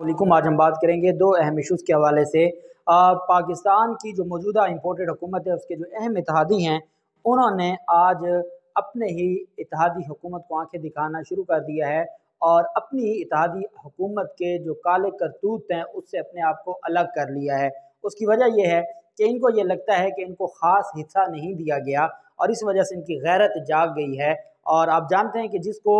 वालेकुम आज हम बात करेंगे दो अहम इशूज़ के हवाले से आ, पाकिस्तान की जो मौजूदा इम्पोर्टेड हुकूमत है उसके जो अहम इतिहादी हैं उन्होंने आज अपने ही इतिहादी हुकूमत को आंखें दिखाना शुरू कर दिया है और अपनी इतिहादी हुकूमत के जो काले करतूत हैं उससे अपने आप को अलग कर लिया है उसकी वजह यह है कि इनको ये लगता है कि इनको ख़ास हिस्सा नहीं दिया गया और इस वजह से इनकी गैरत जाग गई है और आप जानते हैं कि जिसको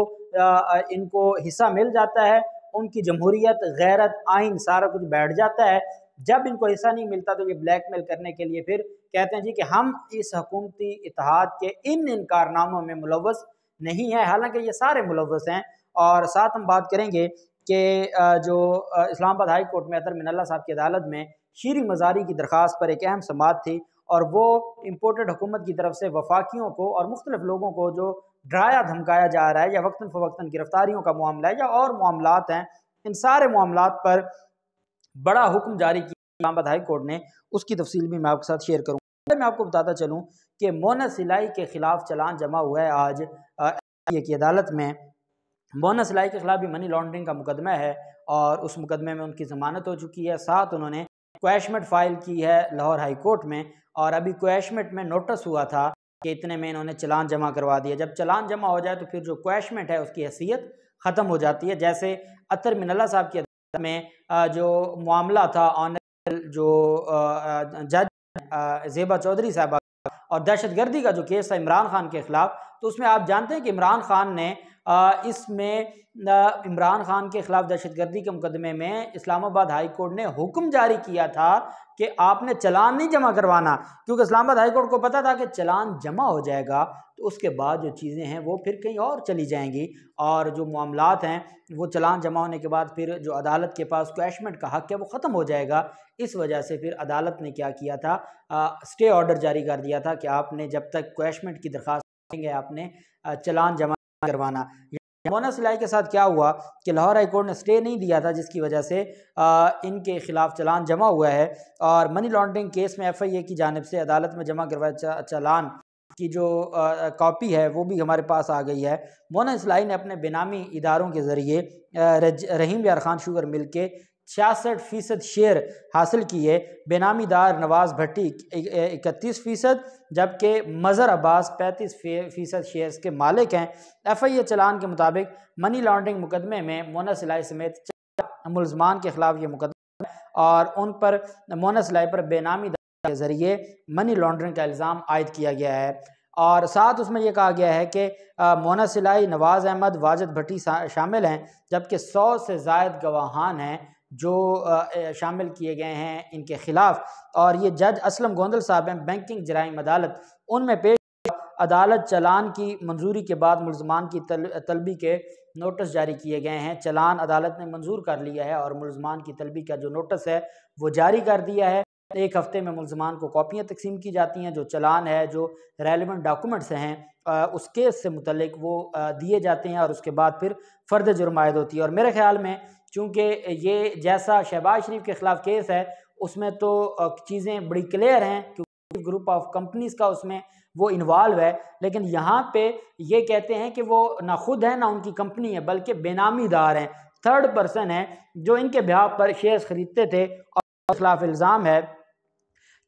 इनको हिस्सा मिल जाता है उनकी जमहूरियत गैरत आइन सारा कुछ बैठ जाता है जब इनको हिस्सा नहीं मिलता तो ये ब्लैक मेल करने के लिए फिर कहते हैं जी कि हम इस हकूमती इतिहाद के इन इन कारनामों में मुलवस नहीं है हालांकि ये सारे मुलवस हैं और साथ हम बात करेंगे कि जो इस्लामाबाद हाई कोर्ट में अतर मिनल्ला साहब की अदालत में शीरी मजारी की दरख्वास्त पर एक अहम समात थी और वो इम्पोर्टेड हुकूमत की तरफ से वफाकियों को और मुख्तलिफ लोगों को जो डराया धमकाया जा रहा है या वक्ता फ़वक्ता गिरफ़्तारियों का मामला है या और मामला हैं इन सारे मामला पर बड़ा हुक्म जारी किया इस्लाबाद हाई कोर्ट ने उसकी तफसील भी मैं आपके साथ शेयर करूँगा मैं आपको बताता चलूँ कि मोना सिलाई के ख़िलाफ़ चलान जमा हुआ है आज की अदालत में मोना सिलाई के ख़िलाफ़ भी मनी लॉन्ड्रिंग का मुकदमा है और उस मुकदमे में उनकी ज़मानत हो चुकी है साथ उन्होंने क्वैशमेट फ़ाइल की है लाहौर हाई कोर्ट में और अभी क्वैशमेट में नोटिस हुआ था कि इतने में इन्होंने चलान जमा करवा दिया जब चलान जमा हो जाए तो फिर जो क्वैशमेंट है उसकी हैसियत ख़त्म हो जाती है जैसे अतर मिनल्ला साहब की अदालत में जो मामला था ऑनरेबल जो जज जेबा चौधरी साहब और दहशत गर्दी का जो केस था इमरान खान के ख़िलाफ़ तो उसमें आप जानते हैं कि इमरान खान ने इसमें इमरान खान के खिलाफ दहशतगर्दी के मुकदमे में इस्लामाबाद हाई कोर्ट ने हुक्म जारी किया था कि आपने चलान नहीं जमा करवाना क्योंकि इस्लामाबाद हाई कोर्ट को पता था कि चलान जमा हो जाएगा तो उसके बाद जो चीज़ें हैं वो फिर कहीं और चली जाएंगी और जो मामला हैं वो चलान जमा होने के बाद फिर जो अदालत के पास कैशमेंट का हक है वो ख़त्म हो जाएगा इस वजह से फिर अदालत ने क्या किया था स्टे ऑर्डर जारी कर दिया था कि आपने जब तक कैशमेंट की दरख्वास्त आपने चलान जमा करवाना मोना सिलाई के साथ क्या हुआ कि लाहौर हाईकोर्ट ने स्टे नहीं दिया था जिसकी वजह से आ, इनके खिलाफ चलान जमा हुआ है और मनी लॉन्ड्रिंग केस में एफआईए की जानब से अदालत में जमा करवाए चलान की जो कॉपी है वो भी हमारे पास आ गई है मोना इसलाई ने अपने बेनामी इदारों के ज़रिए रहीम यार खान शुगर मिल के छियासठ फीसद शेयर हासिल किए बेनामीदार नवाज भट्टी इकतीस फीसद जबकि मज़र अब्बास पैंतीस फीसद शेयर्स के मालिक हैं एफ आई ए चलान के मुताबिक मनी लॉन्ड्रिंग मुकदमे में मोना सिलाई समेत मुलजमान के ख़िलाफ़ ये मुकदमा और उन पर मोना सिलाई पर बेनामी के ज़रिए मनी लॉन्ड्रिंग का इल्ज़ाम आयद किया गया है और साथ उसमें यह कहा गया है कि मोना सिलाई नवाज़ अहमद वाजद भट्टी शामिल हैं जबकि सौ से जायद गवाहान हैं जो शामिल किए गए हैं इनके खिलाफ और ये जज असलम गोंदल साहब हैं बैंकिंग जराइम अदालत उनमें पेश अदालत चलान की मंजूरी के बाद मुलजमान की तल, तलबी के नोटिस जारी किए गए हैं चलान अदालत ने मंजूर कर लिया है और मुलजमान की तलबी का जो नोटिस है वो जारी कर दिया है एक हफ़्ते में मुलजमान को कापियाँ तकसीम की जाती हैं जो चलान है जो रेलिवेंट डॉक्यूमेंट्स हैं उस केस से मुतलक वो दिए जाते हैं और उसके बाद फिर फ़र्द जुर्मायद होती है और मेरे ख्याल में चूँकि ये जैसा शहबाज शरीफ के ख़िलाफ़ केस है उसमें तो चीज़ें बड़ी क्लियर हैं क्योंकि ग्रुप ऑफ कंपनीज़ का उसमें वो इन्वॉल्व है लेकिन यहाँ पे ये कहते हैं कि वो ना खुद है ना उनकी कंपनी है बल्कि बेनामीदार हैं थर्ड पर्सन है जो इनके ब्याह पर शेयर्स ख़रीदते थे और खिलाफ इल्ज़ाम है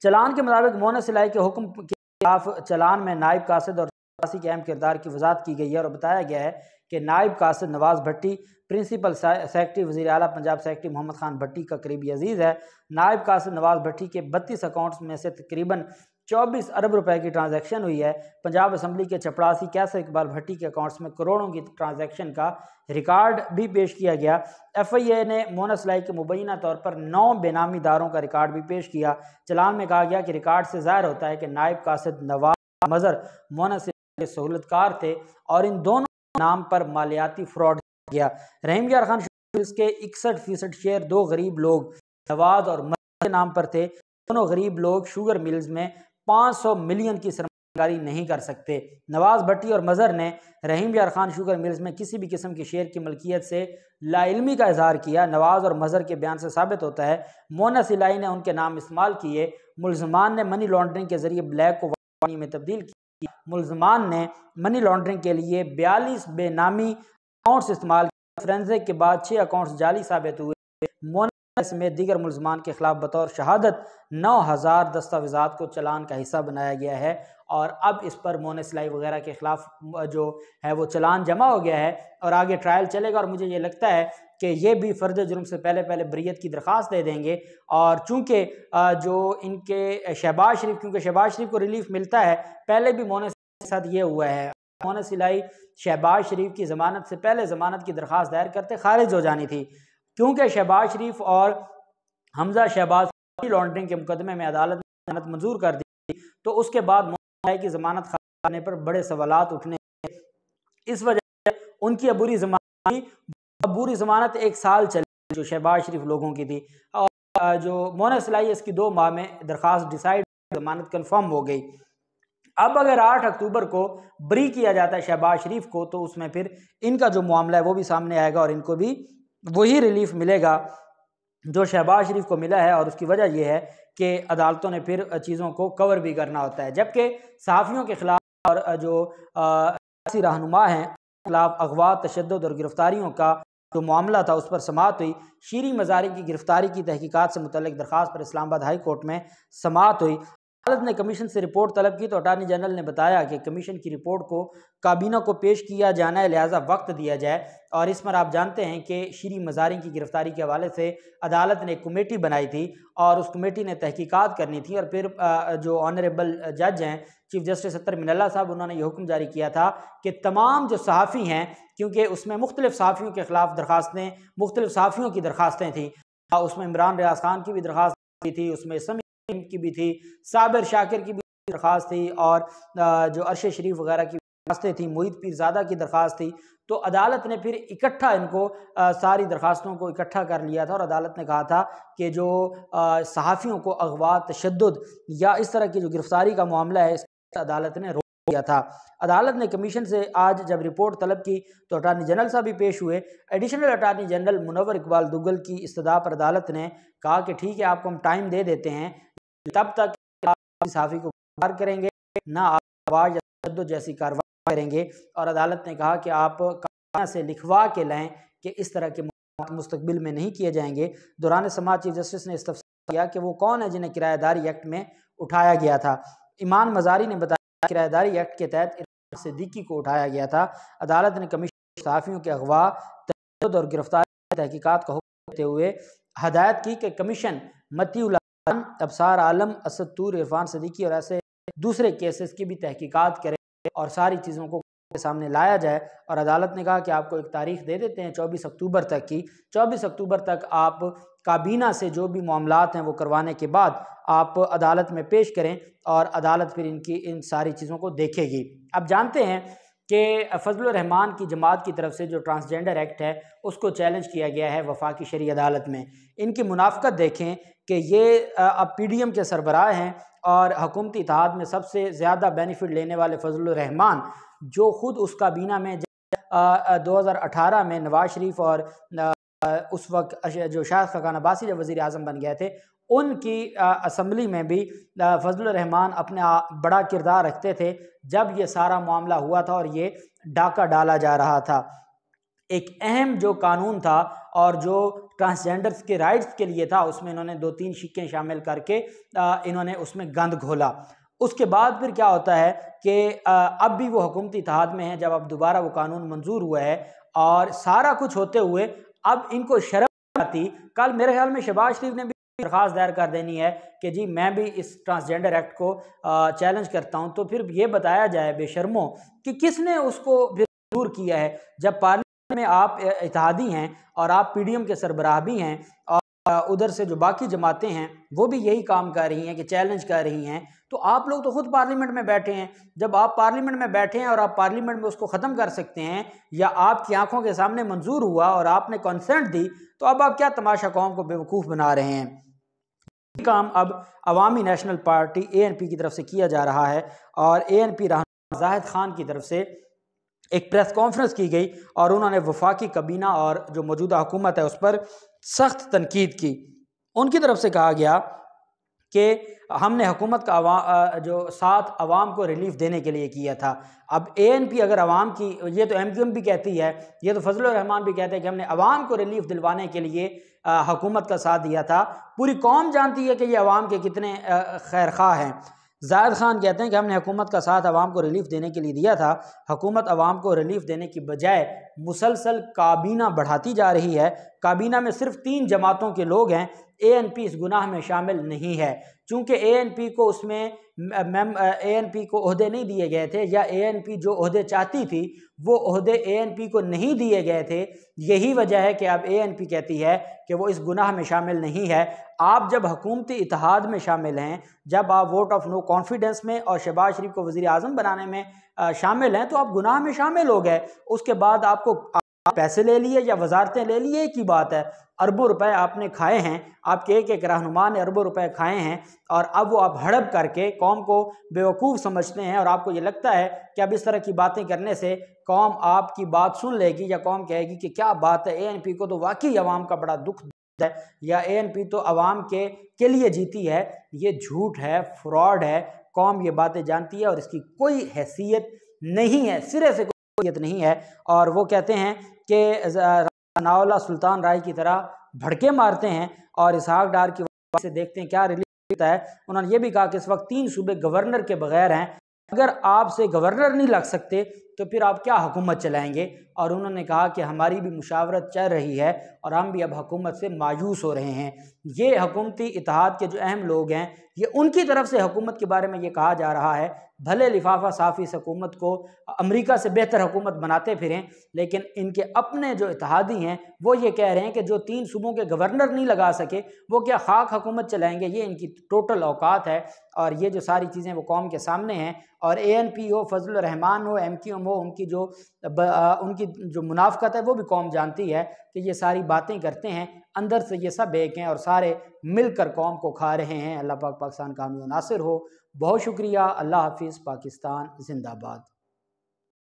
चलान के मुताबिक मोहन सिलाई के हुक्म के खिलाफ चलान में नायब कासद और सियासी के अहम किरदार की वजात की गई है और बताया गया है कि नायब कासद नवाज़ भट्टी प्रिंसिपल सेक्रेटरी वजी अला पंजाब सेक्रेटरी मोहम्मद खान भट्टी का करीबी अजीज़ है नायब कासद नवाज़ भट्टी के बत्तीस अकाउंट्स में से तकरीबन चौबीस अरब रुपए की ट्रांजैक्शन हुई है पंजाब असम्बली के चपरासी कैसर इकबाल भट्टी के अकाउंट्स में करोड़ों की ट्रांजैक्शन का रिकॉर्ड भी पेश किया गया एफ आई ए ने मोना सलाई के मुबैना तौर पर नौ बेनामी दारों का रिकॉर्ड भी पेश किया चलान में कहा गया कि रिकॉर्ड से जाहिर होता है कि नायब कासद नवाज मजर मोना के सहूलतकार थे और इन दोनों नाम पर मालियाती फ्रॉड किया रहीम यार खान के इकसठ फीसद शेयर दो गरीब लोग नवाज और मदद के नाम पर थे दोनों गरीब लोग शुगर मिल्स में 500 मिलियन की सरमाकारी नहीं कर सकते नवाज भट्टी और मज़र ने रहीम यार खान शुगर मिल्स में किसी भी किस्म के शेयर की मलकियत से लाइलमी का इजहार किया नवाज और मज़र के बयान से साबित होता है मोना सिलाई ने उनके नाम इस्तेमाल किए मुलजमान ने मनी लॉन्ड्रिंग के जरिए ब्लैक को वानी में तब्दील किया मुलजमान ने मनी लॉन्ड्रिंग के लिए बयालीस बेनामी अकाउंट्स इस्तेमाल किए के बाद छः अकाउंट्स जाली साबित हुए समेत दीगर मुलजमान के खिलाफ बतौर शहादत नौ हज़ार दस्तावेजा को चलान का हिस्सा बनाया गया है और अब इस पर मोन वगैरह के ख़िलाफ़ जो है वो चलान जमा हो गया है और आगे ट्रायल चलेगा और मुझे ये लगता है कि ये भी फ़र्ज जुर्म से पहले पहले बरीत की दरख्वास्त दे देंगे और चूँकि जो इनके शहबाज शरीफ क्योंकि शहबाज शरीफ को रिलीफ मिलता है पहले भी मोन के साथ ये हुआ है मोन सिलाई शहबाज शरीफ की ज़मानत से पहले ज़मानत की दरख्वास्त दायर करते खारिज हो जानी थी क्योंकि शहबाज शरीफ और हमजा शहबाज लॉन्ड्रिंग के मुकदमे में अदालत ने जमानत मंजूर कर दी तो उसके बाद मोहन की ज़मानत खाने पर बड़े सवाल उठने इस वजह से उनकी अबूरी जमानत अब बुरी जमानत एक साल चली जो शहबाज शरीफ लोगों की थी और जो मोन सिलाई इसकी दो माह में दरख्वास्त डिसाइड जमानत कन्फर्म हो गई अब अगर 8 अक्टूबर को ब्री किया जाता है शहबाज शरीफ को तो उसमें फिर इनका जो मामला है वो भी सामने आएगा और इनको भी वही रिलीफ मिलेगा जो शहबाज शरीफ को मिला है और उसकी वजह यह है कि अदालतों ने फिर चीज़ों को कवर भी करना होता है जबकि सहाफ़ियों के ख़िलाफ़ और जो सियासी रहनुमा हैं खिलाफ अगवा तशद और गिरफ्तारियों का जो तो मामला था उस पर समात हुई शीरी मजारी की गिरफ्तारी की तहकीकत से मुतल दरख्वास्त पर इस्लामाबाद हाई कोर्ट में समात हुई अदालत ने कमीशन से रिपोर्ट तलब की तो अटारनी जनरल ने बताया कि कमीशन की रिपोर्ट को काबीना को पेश किया जाना है लिहाजा वक्त दिया जाए और इस पर आप जानते हैं कि श्री मजारी की गिरफ्तारी के हवाले से अदालत ने कमेटी बनाई थी और उस कमेटी ने तहकीकात करनी थी और फिर जो ऑनरेबल जज हैं चीफ जस्टिस सत्तर मिनल्ला साहब उन्होंने ये हुक्म जारी किया था कि तमाम जो सहाफ़ी हैं क्योंकि उसमें मुख्तलिफ सहाफ़ियों के ख़िलाफ़ दरखास्तें मुख्तलिफ सहाफ़ियों की दरखास्तें थी उसमें इमरान रियाज खान की भी दरखास्त की थी उसमें समीम की भी थी साबिर शाकिर की भी दरखास्त थी और जो अरश शरीफ वगैरह की दरखास्तें थी मोहित पीरजादा की दरख्वास्त थी तो अदालत ने फिर इकट्ठा इनको आ, सारी दरखास्तों को इकट्ठा कर लिया था और अदालत ने कहा था कि जो सहाफ़ियों को अगवा तशद या इस तरह की जो गिरफ्तारी का मामला है इस अदालत ने किया था अदालत ने कमीशन से आज जब रिपोर्ट तलब की तो अटार्नी जनरल साहब भी पेश हुए additional attorney general Munawar Iqbal Duggal की इस्तः पर अदालत ने कहा कि ठीक है आपको हम टाइम दे देते हैं तब तक साफी को गिरफ्तार करेंगे ना आप आवाज़ जैसी कार्रवाई करेंगे और अदालत ने कहा कि आप से लिखवा के लें कि इस तरह के मुस्तबिल में नहीं किए जाएंगे दौरान समाज चीफ जस्टिस ने इस्तफा किया कि वो कौन है जिन्हें किराएदारी एक्ट में उठाया गया था ईमान मजारी ने बताया किराएदारी एक्ट के तहत सिद्दीकी को उठाया गया था अदालत ने कमीशन सहाफ़ियों के अगवा तहद और गिरफ्तारी तहकीकत का हुक्म देते हुए हदायत की कि कमीशन मतीउल अबसार आलम असदूर इरफान सदीकी और ऐसे दूसरे केसेस की भी तहकीकत करें और सारी चीज़ों को के सामने लाया जाए और अदालत ने कहा कि आपको एक तारीख दे देते हैं 24 अक्टूबर तक की 24 अक्टूबर तक आप काबीना से जो भी मामला हैं वो करवाने के बाद आप अदालत में पेश करें और अदालत फिर इनकी इन सारी चीज़ों को देखेगी अब जानते हैं कि फजल रहमान की जमात की तरफ से जो ट्रांसजेंडर एक्ट है उसको चैलेंज किया गया है वफाक शरी अदालत में इनकी मुनाफ्त देखें कि ये अब पी डी एम के सरबराह हैं और हकूमती इतिहाद में सबसे ज़्यादा बेनिफिट लेने वाले फजलरहमान जो ख़ुद उस काबीना में दो हज़ार अठारह में नवाज शरीफ और उस वक्त जो शाह खकान अब्बासी जब वज़ी अजम बन गए थे उनकी असम्बली में भी फजल रहमान अपना बड़ा किरदार रखते थे जब ये सारा मामला हुआ था और ये डाका डाला जा रहा था एक अहम जो कानून था और जो ट्रांसजेंडर्स के राइट्स के लिए था उसमें इन्होंने दो तीन शिक्के शामिल करके इन्होंने उसमें गंद घोला उसके बाद फिर क्या होता है कि अब भी वो हुकूमती इतिहाद में है जब अब दोबारा वो कानून मंजूर हुआ है और सारा कुछ होते हुए अब इनको शर्म आती कल मेरे ख्याल में शहबाज शरीफ ने भी दरख्वास्त दायर कर देनी है कि जी मैं भी इस ट्रांसजेंडर एक्ट को चैलेंज करता हूँ तो फिर ये बताया जाए बेशर्मों कि किसने उसको फिर दूर किया है जब पार्लियामेंट में आप इतिहादी हैं और आप पीडीएम के सरबराह भी हैं और उधर से जो बाकी जमातें हैं वो भी यही काम कर रही हैं कि चैलेंज कर रही हैं तो आप लोग तो खुद पार्लियामेंट में बैठे हैं जब आप पार्लियामेंट में बैठे हैं और आप पार्लियामेंट में उसको ख़त्म कर सकते हैं या आपकी आंखों के सामने मंजूर हुआ और आपने कंसेंट दी तो अब आप क्या तमाशा कौम को बेवकूफ़ बना रहे हैं काम अब Awami national party A N P की तरफ से किया जा रहा है और A N P Zahid Khan की तरफ से एक प्रेस कॉन्फ्रेंस की गई और उन्होंने वफाकी कबीना और जो मौजूदा हुकूमत है उस पर सख्त तनकीद की उनकी तरफ से कहा गया कि हमने हुकूमत का आवा, जो साथ आवाम को रिलीफ देने के लिए किया था अब ए एन पी अगर आवाम की ये तो एम क्यू एम भी कहती है ये तो फजल रहमान भी कहते हैं कि हमने आवाम को रिलीफ दिलवाने के लिए हुकूमत का साथ दिया था पूरी कौम जानती है कि ये आवाम के कितने खैर खा हैं जायद खान कहते हैं कि हमने हुकूमत का साथ आवाम को रिलीफ देने के लिए दिया था हुकूमत आवाम को रिलीफ देने की बजाय मुसलसल काबीना बढ़ाती जा रही है काबीना में सिर्फ तीन जमातों के लोग हैं ए एन पी इस गुनाह में शामिल नहीं है चूँकि ए एन पी को उसमें मैम ए एन पी को अहदे नहीं दिए गए थे या ए एन पी जो अहदे चाहती थी वो अहदे ए एन पी को नहीं दिए गए थे यही वजह है कि अब ए एन पी कहती है कि वो इस गुनाह में शामिल नहीं है आप जब हकूमती इतिहाद में शामिल हैं जब आप वोट ऑफ नो कॉन्फिडेंस में और शहबाज शरीफ को वज़ी अजम बनाने में शामिल हैं तो आप गुनाह में शामिल हो गए उसके बाद आपको आप पैसे ले लिए या वजारतें ले लिए की बात है अरबों रुपए आपने खाए हैं आपके एक एक रहनुमा ने अरबों रुपए खाए हैं और अब वो आप हड़प करके कौम को बेवकूफ़ समझते हैं और आपको ये लगता है कि अब इस तरह की बातें करने से कौम आपकी बात सुन लेगी या कौम कहेगी कि क्या बात है एएनपी को तो वाकई आवाम का बड़ा दुख है या एएनपी तो आवाम के के लिए जीती है ये झूठ है फ्रॉड है कौम ये बातें जानती है और इसकी कोई हैसियत नहीं है सिरे से कोई नहीं है और वो कहते हैं कि नावला सुल्तान राय की तरह भड़के मारते हैं और इसहाक डार की से देखते हैं क्या रिलीफ होता है उन्होंने ये भी कहा कि इस वक्त तीन सूबे गवर्नर के बगैर हैं अगर आपसे गवर्नर नहीं लग सकते तो फिर आप क्या हुकूमत चलाएंगे और उन्होंने कहा कि हमारी भी मुशावरत चल रही है और हम भी अब हुकूमत से मायूस हो रहे हैं ये हकूमती इतिहाद के जो अहम लोग हैं ये उनकी तरफ से हुकूमत के बारे में ये कहा जा रहा है भले लिफाफा साफ़ इस हकूमत को अमरीका से बेहतर हकूमत बनाते फिरें लेकिन इनके अपने जो इतिहादी हैं वो ये कह रहे हैं कि जो तीन सूबों के गवर्नर नहीं लगा सके वो क्या खाक हुकूमत चलाएँगे ये इनकी टोटल औकात है और ये जो सारी चीज़ें वो कौम के सामने हैं और ए एन पी हो फजल रहमान हो एम क्यू एम वो उनकी जो उनकी जो मुनाफ़त है वो भी कौम जानती है कि ये सारी बातें करते हैं अंदर से ये सब एक हैं और सारे मिलकर कौम को खा रहे हैं अल्लाह पाक पाकिस्तान कामी नासिर हो बहुत शुक्रिया अल्लाह हाफिज़ पाकिस्तान जिंदाबाद